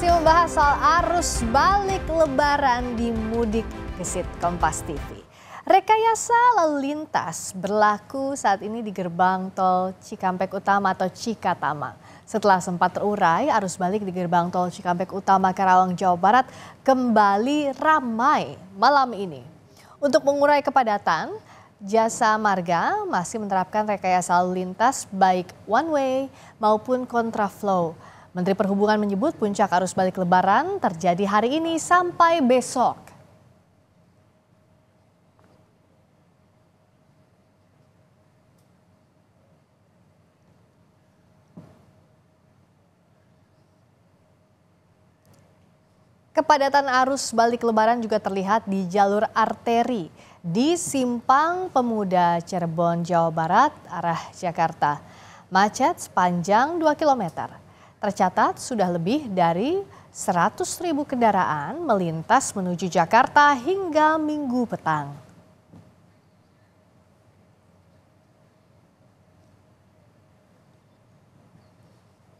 masih membahas soal arus balik lebaran di mudik gesit Kompas TV. Rekayasa lalu lintas berlaku saat ini di gerbang tol Cikampek Utama atau Cikatama. Setelah sempat terurai, arus balik di gerbang tol Cikampek Utama Karawang, Jawa Barat kembali ramai malam ini. Untuk mengurai kepadatan, Jasa Marga masih menerapkan rekayasa lalu lintas baik one way maupun kontraflow. Menteri Perhubungan menyebut puncak arus balik lebaran terjadi hari ini sampai besok. Kepadatan arus balik lebaran juga terlihat di jalur arteri di Simpang Pemuda Cirebon, Jawa Barat, arah Jakarta. Macet sepanjang 2 kilometer. Tercatat sudah lebih dari 100 ribu kendaraan melintas menuju Jakarta hingga minggu petang.